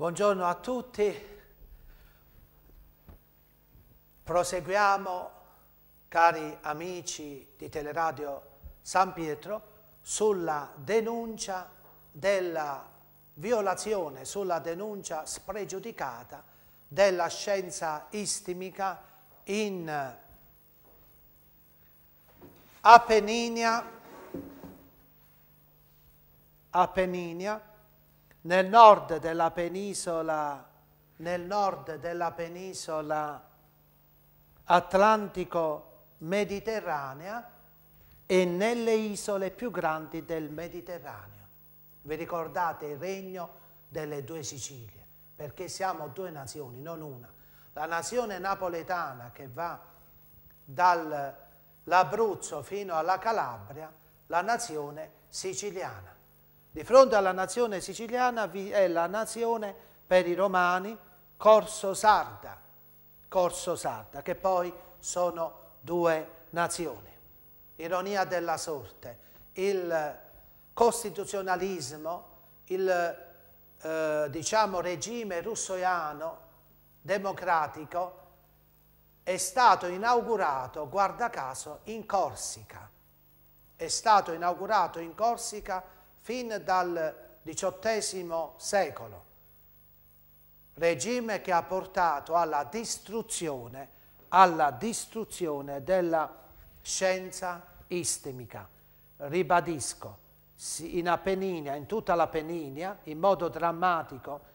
Buongiorno a tutti. Proseguiamo, cari amici di Teleradio San Pietro, sulla denuncia della violazione, sulla denuncia spregiudicata della scienza istimica in Apeninia, Apeninia nel nord della penisola, nel nord della penisola atlantico-mediterranea e nelle isole più grandi del Mediterraneo. Vi ricordate il regno delle due Sicilie, perché siamo due nazioni, non una. La nazione napoletana che va dall'Abruzzo fino alla Calabria, la nazione siciliana. Di fronte alla nazione siciliana vi è la nazione per i romani Corso Sarda, Corso Sarda, che poi sono due nazioni. Ironia della sorte, il costituzionalismo, il eh, diciamo, regime russoiano democratico è stato inaugurato, guarda caso, in Corsica. È stato inaugurato in Corsica fin dal XVIII secolo, regime che ha portato alla distruzione, alla distruzione della scienza istemica. Ribadisco, in Apenninia, in tutta l'Apenninia, in modo drammatico,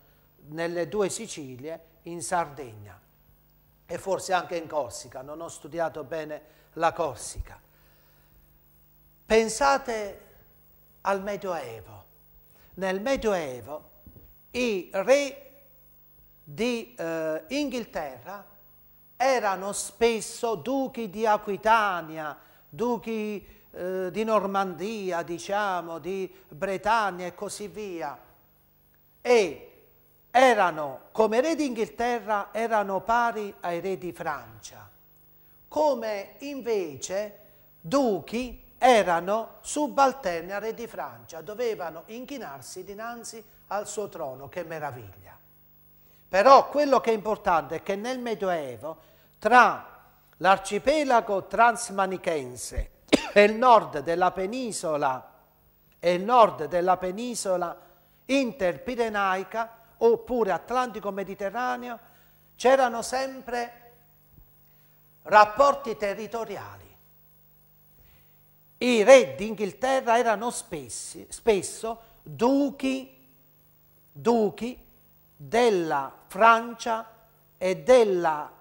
nelle due Sicilie, in Sardegna e forse anche in Corsica, non ho studiato bene la Corsica. Pensate al Medioevo. Nel Medioevo i re di eh, Inghilterra erano spesso duchi di Aquitania, duchi eh, di Normandia, diciamo, di Bretagna e così via. E erano, come re d'Inghilterra, erano pari ai re di Francia, come invece duchi erano subalterni al re di Francia, dovevano inchinarsi dinanzi al suo trono, che meraviglia. Però quello che è importante è che nel Medioevo, tra l'arcipelago transmanichense e il nord della penisola, e il nord della penisola interpirenaica, oppure Atlantico-Mediterraneo, c'erano sempre rapporti territoriali i re d'Inghilterra erano spessi, spesso duchi, duchi della Francia e della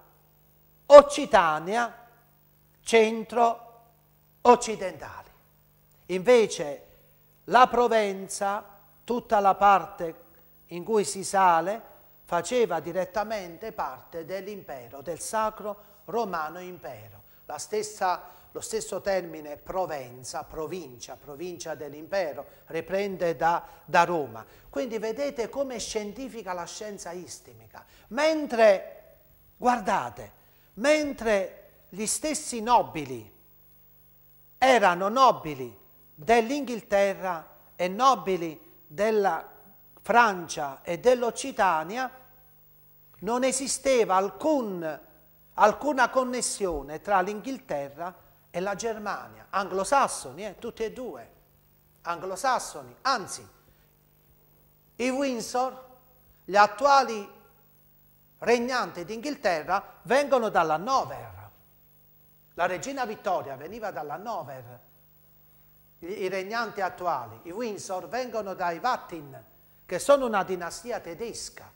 Occitania centro-occidentale. Invece la Provenza, tutta la parte in cui si sale, faceva direttamente parte dell'impero, del Sacro Romano Impero. La stessa lo stesso termine Provenza, provincia, provincia dell'impero, riprende da, da Roma. Quindi vedete come è scientifica la scienza istimica. Mentre, guardate, mentre gli stessi nobili erano nobili dell'Inghilterra e nobili della Francia e dell'Occitania, non esisteva alcun, alcuna connessione tra l'Inghilterra e e la Germania, anglosassoni, eh, tutti e due, anglosassoni, anzi, i Windsor, gli attuali regnanti d'Inghilterra, vengono dalla dall'Hannover. La regina Vittoria veniva dalla dall'Hannover, i regnanti attuali, i Windsor, vengono dai Vattin, che sono una dinastia tedesca,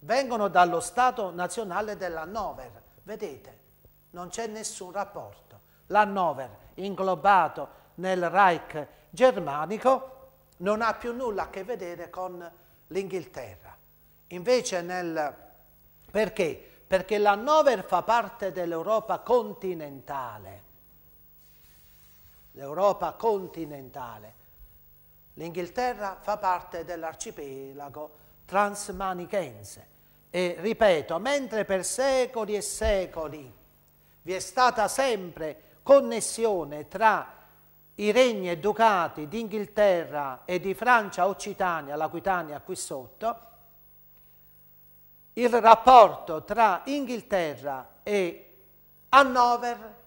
vengono dallo Stato nazionale della dell'Hannover. Vedete, non c'è nessun rapporto l'Hannover, inglobato nel Reich germanico, non ha più nulla a che vedere con l'Inghilterra. Invece nel... Perché? Perché l'Hannover fa parte dell'Europa continentale. L'Europa continentale. L'Inghilterra fa parte dell'arcipelago transmanichense. E ripeto, mentre per secoli e secoli vi è stata sempre connessione tra i regni e ducati d'Inghilterra e di Francia Occitania, l'Aquitania qui sotto, il rapporto tra Inghilterra e Hannover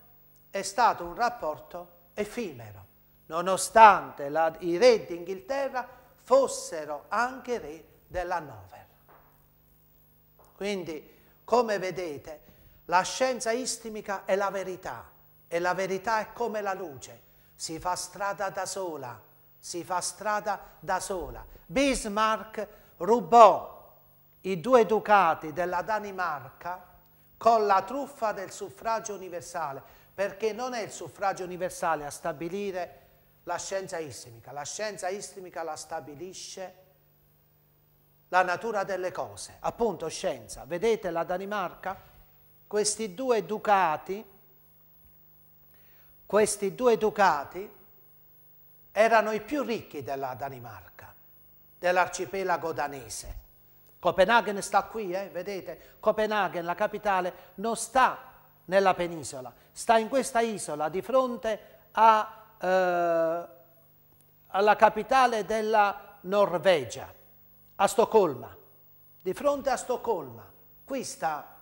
è stato un rapporto effimero, nonostante la, i re d'Inghilterra fossero anche re dell'Hannover. Quindi, come vedete, la scienza istimica è la verità, e la verità è come la luce, si fa strada da sola, si fa strada da sola. Bismarck rubò i due ducati della Danimarca con la truffa del suffragio universale, perché non è il suffragio universale a stabilire la scienza istmica, la scienza istmica la stabilisce la natura delle cose, appunto scienza. Vedete la Danimarca? Questi due ducati questi due ducati erano i più ricchi della Danimarca, dell'arcipelago danese. Copenaghen sta qui, eh, vedete? Copenaghen, la capitale, non sta nella penisola, sta in questa isola di fronte a, eh, alla capitale della Norvegia, a Stoccolma. Di fronte a Stoccolma, qui sta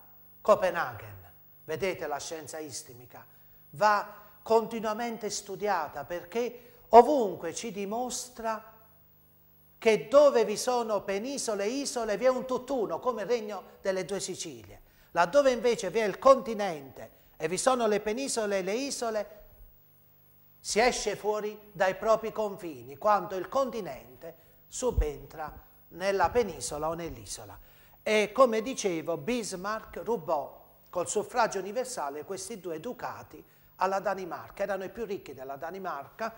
Copenaghen, vedete la scienza istimica, va continuamente studiata perché ovunque ci dimostra che dove vi sono penisole e isole vi è un tutt'uno, come il regno delle due Sicilie. Laddove invece vi è il continente e vi sono le penisole e le isole, si esce fuori dai propri confini, quando il continente subentra nella penisola o nell'isola. E come dicevo, Bismarck rubò col suffragio universale questi due ducati alla Danimarca, erano i più ricchi della Danimarca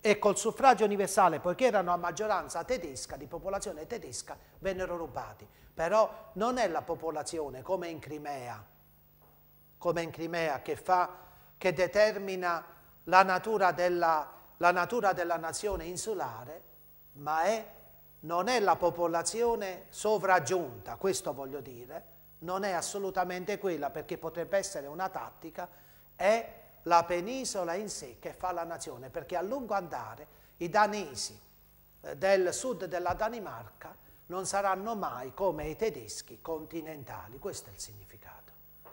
e col suffragio universale, poiché erano a maggioranza tedesca, di popolazione tedesca, vennero rubati. Però non è la popolazione come in Crimea, come in Crimea che, fa, che determina la natura, della, la natura della nazione insulare, ma è, non è la popolazione sovraggiunta, questo voglio dire, non è assolutamente quella perché potrebbe essere una tattica, è la penisola in sé che fa la nazione, perché a lungo andare i danesi eh, del sud della Danimarca non saranno mai come i tedeschi continentali, questo è il significato.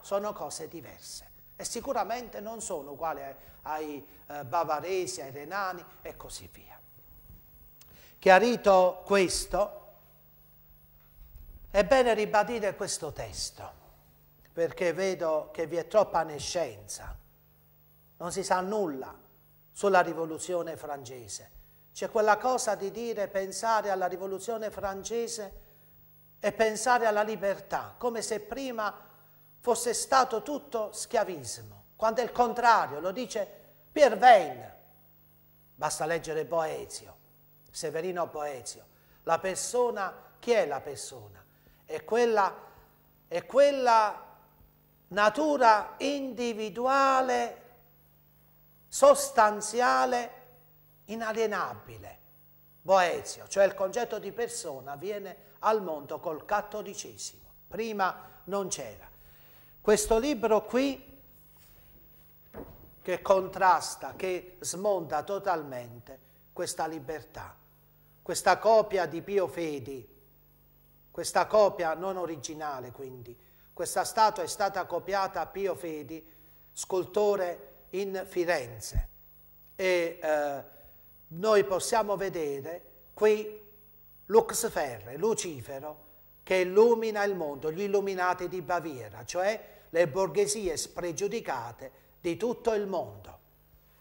Sono cose diverse e sicuramente non sono uguali ai, ai eh, bavaresi, ai renani e così via. Chiarito questo, è bene ribadire questo testo, perché vedo che vi è troppa nescienza non si sa nulla sulla rivoluzione francese. C'è quella cosa di dire, pensare alla rivoluzione francese e pensare alla libertà, come se prima fosse stato tutto schiavismo, quando è il contrario, lo dice Pierre Vein, basta leggere Boezio, Severino Boezio, la persona, chi è la persona? È quella, è quella natura individuale sostanziale inalienabile. Boezio, cioè il concetto di persona, viene al mondo col cattolicesimo. Prima non c'era. Questo libro qui che contrasta, che smonta totalmente questa libertà, questa copia di Pio Fedi, questa copia non originale quindi, questa statua è stata copiata a Pio Fedi, scultore in Firenze e eh, noi possiamo vedere qui Lux Ferre, Lucifero, che illumina il mondo, gli illuminati di Baviera, cioè le borghesie spregiudicate di tutto il mondo.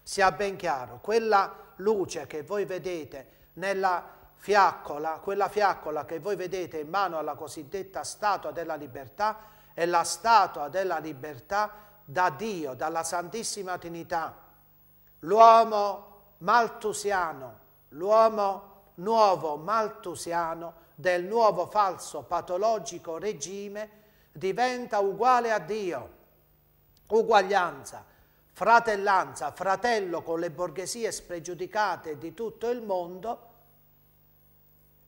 Sia ben chiaro, quella luce che voi vedete nella fiaccola, quella fiaccola che voi vedete in mano alla cosiddetta statua della libertà, è la statua della libertà da Dio, dalla Santissima Trinità, l'uomo maltusiano, l'uomo nuovo maltusiano del nuovo falso patologico regime diventa uguale a Dio. Uguaglianza, fratellanza, fratello con le borghesie spregiudicate di tutto il mondo,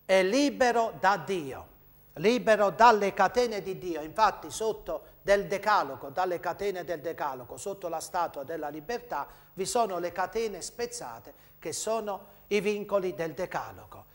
è libero da Dio libero dalle catene di Dio. Infatti sotto del decalogo, dalle catene del decalogo, sotto la statua della libertà, vi sono le catene spezzate che sono i vincoli del decalogo.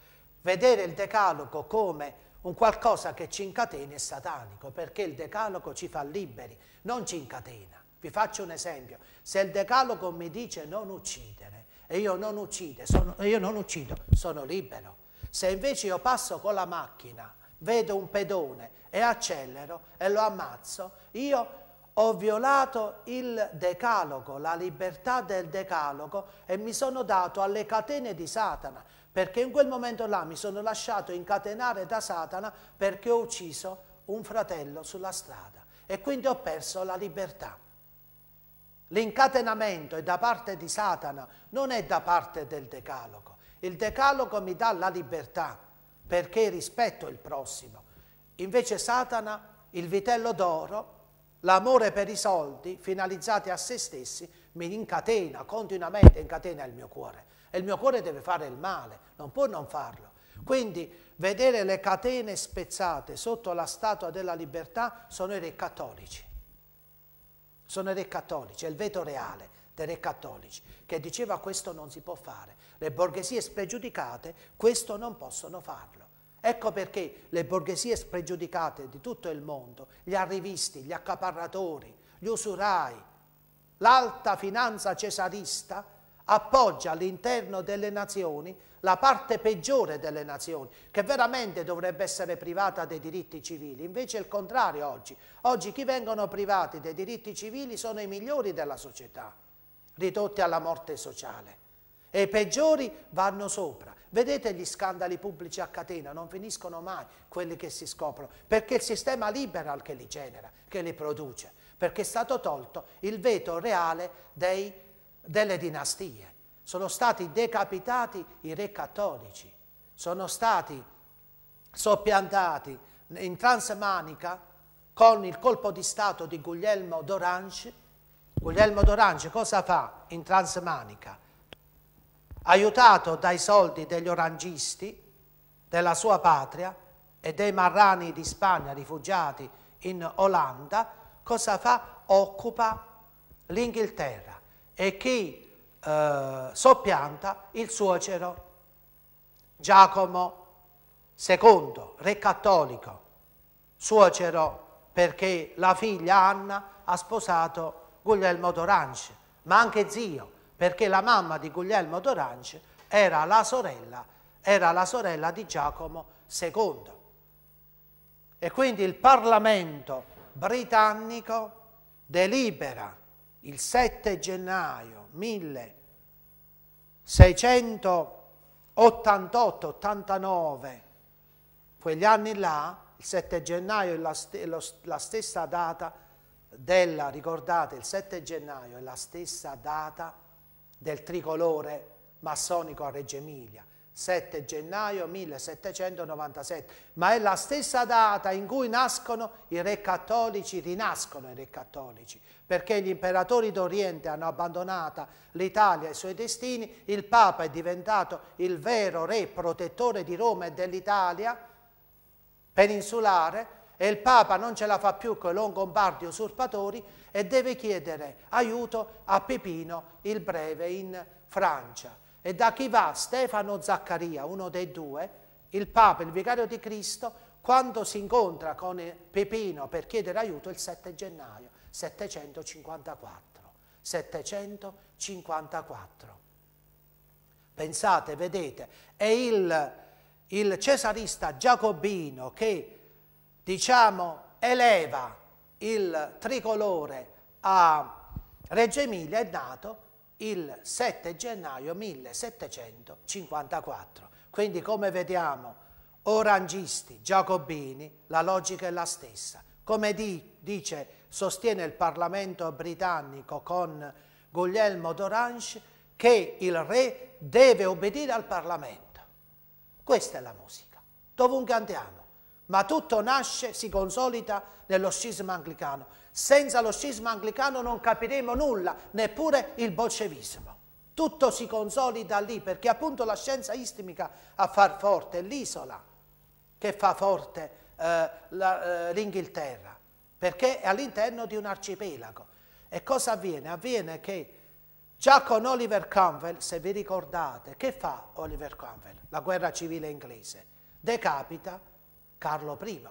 Vedere il decalogo come un qualcosa che ci incatena è satanico, perché il decalogo ci fa liberi, non ci incatena. Vi faccio un esempio, se il decalogo mi dice non uccidere, e io non, uccide, sono, io non uccido, sono libero. Se invece io passo con la macchina vedo un pedone e accelero e lo ammazzo, io ho violato il decalogo, la libertà del decalogo e mi sono dato alle catene di Satana, perché in quel momento là mi sono lasciato incatenare da Satana perché ho ucciso un fratello sulla strada e quindi ho perso la libertà. L'incatenamento è da parte di Satana, non è da parte del decalogo. Il decalogo mi dà la libertà perché rispetto il prossimo. Invece Satana, il vitello d'oro, l'amore per i soldi, finalizzati a se stessi, mi incatena, continuamente incatena il mio cuore. E il mio cuore deve fare il male, non può non farlo. Quindi vedere le catene spezzate sotto la statua della libertà sono i re cattolici. Sono i re cattolici, è il veto reale dei re cattolici, che diceva questo non si può fare, le borghesie spregiudicate questo non possono farlo. Ecco perché le borghesie spregiudicate di tutto il mondo, gli arrivisti, gli accaparratori, gli usurai, l'alta finanza cesarista appoggia all'interno delle nazioni la parte peggiore delle nazioni, che veramente dovrebbe essere privata dei diritti civili, invece è il contrario oggi. Oggi chi vengono privati dei diritti civili sono i migliori della società ridotti alla morte sociale. E i peggiori vanno sopra. Vedete gli scandali pubblici a catena, non finiscono mai quelli che si scoprono, perché il sistema liberal che li genera, che li produce, perché è stato tolto il veto reale dei, delle dinastie. Sono stati decapitati i re cattolici, sono stati soppiantati in transmanica con il colpo di Stato di Guglielmo d'Orange Guglielmo d'Orange cosa fa in Transmanica? Aiutato dai soldi degli orangisti, della sua patria e dei marrani di Spagna rifugiati in Olanda, cosa fa? Occupa l'Inghilterra e chi eh, soppianta il suocero Giacomo II, re cattolico, suocero perché la figlia Anna ha sposato Guglielmo d'Orange, ma anche zio, perché la mamma di Guglielmo d'Orange era la sorella, era la sorella di Giacomo II. E quindi il Parlamento britannico delibera il 7 gennaio 1688-89, quegli anni là, il 7 gennaio è la, st la stessa data della, ricordate, il 7 gennaio è la stessa data del tricolore massonico a Reggio Emilia, 7 gennaio 1797, ma è la stessa data in cui nascono i re cattolici, rinascono i re cattolici, perché gli imperatori d'Oriente hanno abbandonato l'Italia e i suoi destini, il Papa è diventato il vero re protettore di Roma e dell'Italia peninsulare, e il Papa non ce la fa più con i longombardi usurpatori e deve chiedere aiuto a Pepino il Breve in Francia. E da chi va Stefano Zaccaria, uno dei due, il Papa, il Vicario di Cristo, quando si incontra con Pepino per chiedere aiuto il 7 gennaio 754. 754. Pensate, vedete, è il, il cesarista giacobino che diciamo, eleva il tricolore a Reggio Emilia è nato il 7 gennaio 1754. Quindi come vediamo, orangisti, giacobini, la logica è la stessa. Come di, dice, sostiene il Parlamento britannico con Guglielmo d'Orange che il re deve obbedire al Parlamento. Questa è la musica. Dovunque andiamo ma tutto nasce, si consolida nello scisma anglicano. Senza lo scisma anglicano non capiremo nulla, neppure il bolscevismo. Tutto si consolida lì, perché appunto la scienza istimica a far forte l'isola che fa forte eh, eh l'Inghilterra, eh, perché è all'interno di un arcipelago. E cosa avviene? Avviene che già con Oliver Cromwell, se vi ricordate, che fa Oliver Cromwell? La guerra civile inglese. Decapita Carlo I,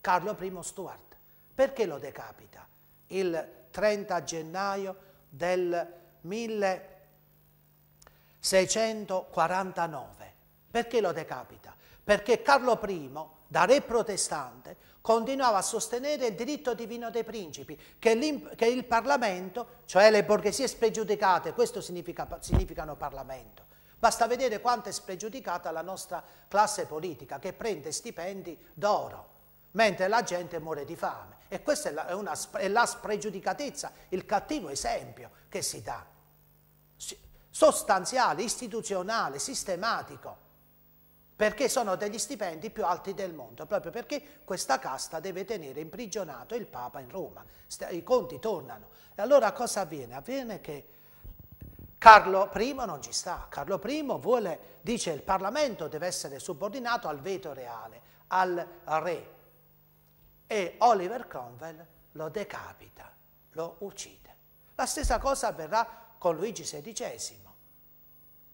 Carlo I Stuart. Perché lo decapita? Il 30 gennaio del 1649. Perché lo decapita? Perché Carlo I, da re protestante, continuava a sostenere il diritto divino dei principi, che, che il Parlamento, cioè le borghesie spregiudicate, questo significa, significano Parlamento, Basta vedere quanto è spregiudicata la nostra classe politica che prende stipendi d'oro, mentre la gente muore di fame. E questa è la, è una, è la spregiudicatezza, il cattivo esempio che si dà. Sostanziale, istituzionale, sistematico perché sono degli stipendi più alti del mondo, proprio perché questa casta deve tenere imprigionato il Papa in Roma. I conti tornano. E allora cosa avviene? Avviene che Carlo I non ci sta, Carlo I vuole, dice il Parlamento deve essere subordinato al veto reale, al re e Oliver Cromwell lo decapita, lo uccide. La stessa cosa avverrà con Luigi XVI.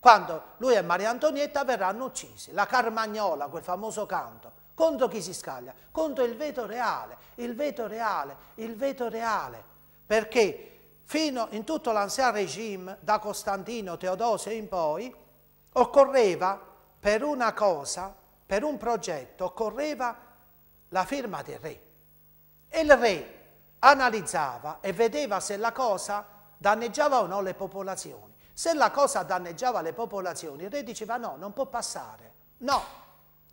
Quando lui e Maria Antonietta verranno uccisi, la Carmagnola, quel famoso canto, contro chi si scaglia? Contro il veto reale, il veto reale, il veto reale, perché fino in tutto l'anziano regime, da Costantino Teodosio in poi, occorreva per una cosa, per un progetto, occorreva la firma del re. E il re analizzava e vedeva se la cosa danneggiava o no le popolazioni. Se la cosa danneggiava le popolazioni, il re diceva no, non può passare, no.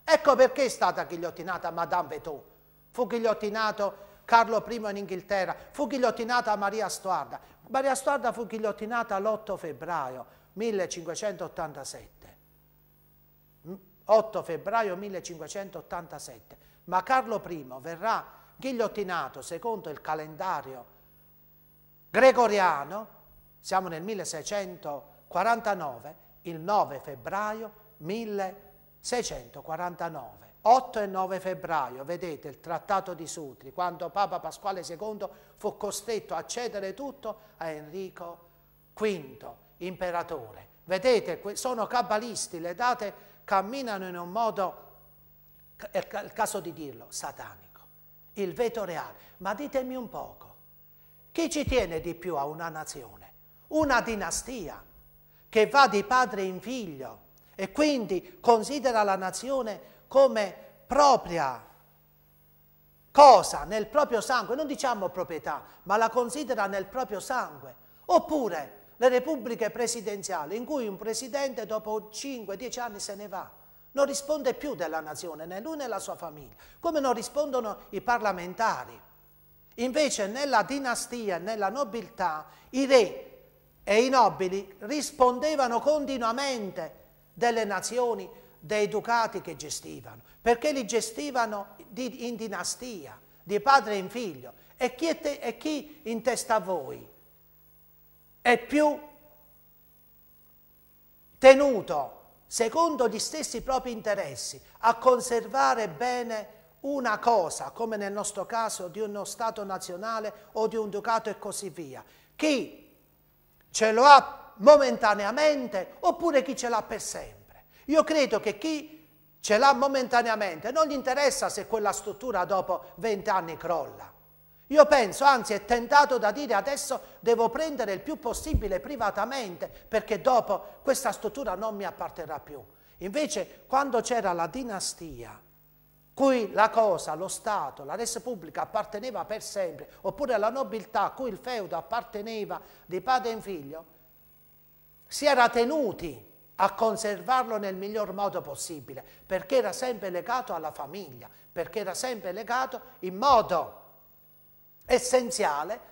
Ecco perché è stata ghigliottinata Madame Vetot. Fu ghigliottinato Carlo I in Inghilterra, fu ghigliottinata Maria Stuarda. Maria Stuarda fu ghigliottinata l'8 febbraio 1587. 8 febbraio 1587, ma Carlo I verrà ghigliottinato secondo il calendario gregoriano, siamo nel 1649, il 9 febbraio 1649. 8 e 9 febbraio, vedete il trattato di Sutri, quando Papa Pasquale II fu costretto a cedere tutto a Enrico V, imperatore. Vedete, sono cabalisti, le date camminano in un modo, è il caso di dirlo, satanico, il veto reale. Ma ditemi un poco, chi ci tiene di più a una nazione? Una dinastia che va di padre in figlio e quindi considera la nazione come propria cosa, nel proprio sangue, non diciamo proprietà, ma la considera nel proprio sangue. Oppure le repubbliche presidenziali in cui un presidente dopo 5-10 anni se ne va, non risponde più della nazione, né lui né la sua famiglia, come non rispondono i parlamentari. Invece nella dinastia, nella nobiltà, i re e i nobili rispondevano continuamente delle nazioni, dei ducati che gestivano, perché li gestivano di, in dinastia, di padre in figlio. E chi, te, e chi in testa a voi è più tenuto, secondo gli stessi propri interessi, a conservare bene una cosa, come nel nostro caso di uno Stato nazionale o di un ducato e così via. Chi ce lo ha momentaneamente oppure chi ce l'ha per sempre. Io credo che chi ce l'ha momentaneamente non gli interessa se quella struttura dopo vent'anni crolla. Io penso, anzi è tentato da dire adesso devo prendere il più possibile privatamente perché dopo questa struttura non mi apparterrà più. Invece quando c'era la dinastia, cui la cosa, lo Stato, la res pubblica apparteneva per sempre, oppure la nobiltà a cui il feudo apparteneva di padre in figlio, si era tenuti a conservarlo nel miglior modo possibile, perché era sempre legato alla famiglia, perché era sempre legato in modo essenziale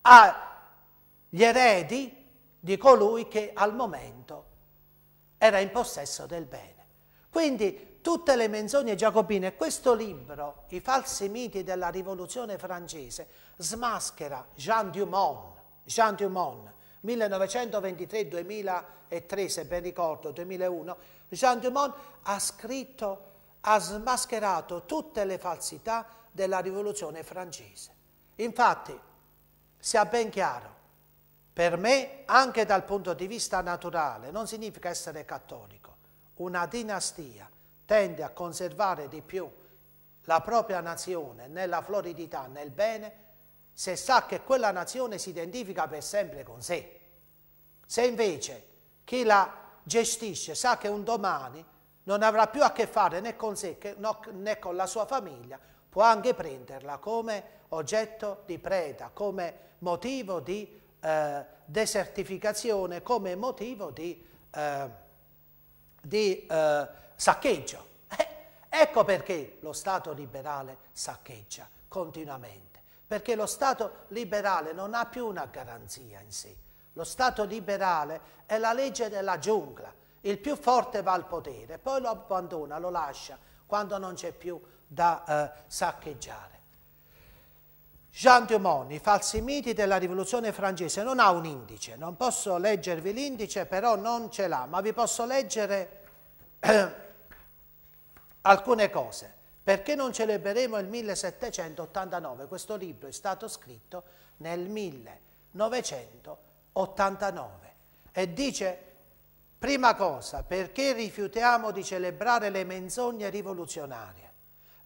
agli eredi di colui che al momento era in possesso del bene. Quindi tutte le menzogne giacobine, questo libro, I falsi miti della rivoluzione francese, smaschera Jean Dumont, Jean Dumont 1923-2003, se ben ricordo, 2001, Jean Dumont ha scritto, ha smascherato tutte le falsità della rivoluzione francese. Infatti, sia ben chiaro, per me, anche dal punto di vista naturale, non significa essere cattolico. Una dinastia tende a conservare di più la propria nazione nella floridità, nel bene, se sa che quella nazione si identifica per sempre con sé. Se invece chi la gestisce sa che un domani non avrà più a che fare né con sé né con la sua famiglia, può anche prenderla come oggetto di preda, come motivo di eh, desertificazione, come motivo di, eh, di eh, saccheggio. Eh, ecco perché lo Stato liberale saccheggia continuamente perché lo Stato liberale non ha più una garanzia in sé. Lo Stato liberale è la legge della giungla, il più forte va al potere, poi lo abbandona, lo lascia quando non c'è più da eh, saccheggiare. Jean Dumont, i falsi miti della rivoluzione francese, non ha un indice, non posso leggervi l'indice, però non ce l'ha, ma vi posso leggere eh, alcune cose. Perché non celebreremo il 1789? Questo libro è stato scritto nel 1989 e dice, prima cosa, perché rifiutiamo di celebrare le menzogne rivoluzionarie?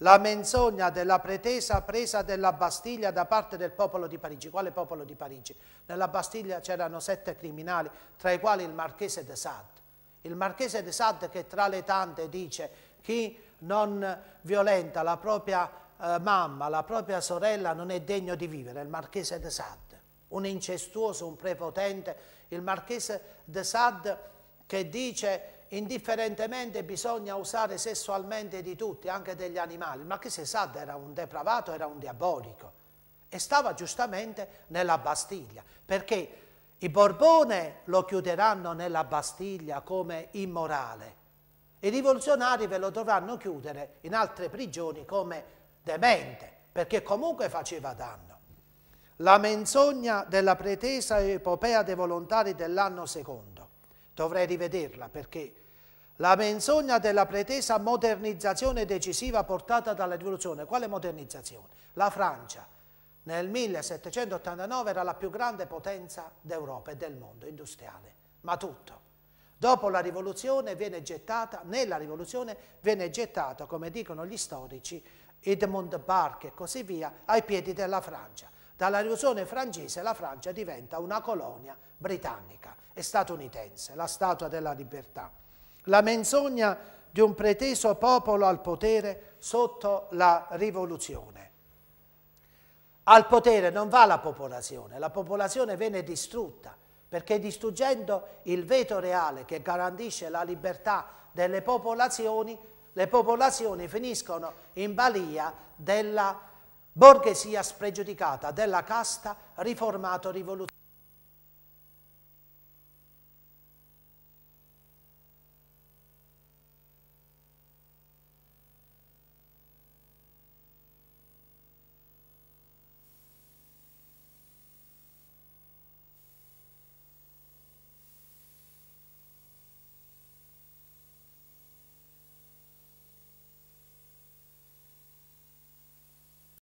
La menzogna della pretesa presa della Bastiglia da parte del popolo di Parigi. Quale popolo di Parigi? Nella Bastiglia c'erano sette criminali, tra i quali il marchese de Sade. Il marchese de Sade che tra le tante dice chi non violenta la propria eh, mamma, la propria sorella, non è degno di vivere, il marchese de Sade, un incestuoso, un prepotente, il marchese de Sade che dice indifferentemente bisogna usare sessualmente di tutti, anche degli animali. Il marchese de Sade era un depravato, era un diabolico e stava giustamente nella Bastiglia, perché i Borbone lo chiuderanno nella Bastiglia come immorale, i rivoluzionari ve lo dovranno chiudere in altre prigioni come demente, perché comunque faceva danno. La menzogna della pretesa epopea dei volontari dell'anno secondo. Dovrei rivederla perché la menzogna della pretesa modernizzazione decisiva portata dalla rivoluzione. Quale modernizzazione? La Francia nel 1789 era la più grande potenza d'Europa e del mondo industriale, ma tutto. Dopo la rivoluzione viene gettata, nella rivoluzione viene gettata, come dicono gli storici, Edmond Barque e così via, ai piedi della Francia. Dalla rivoluzione francese la Francia diventa una colonia britannica e statunitense, la statua della libertà. La menzogna di un preteso popolo al potere sotto la rivoluzione. Al potere non va la popolazione, la popolazione viene distrutta perché distruggendo il veto reale che garantisce la libertà delle popolazioni, le popolazioni finiscono in balia della borghesia spregiudicata, della casta riformato-rivoluzionaria.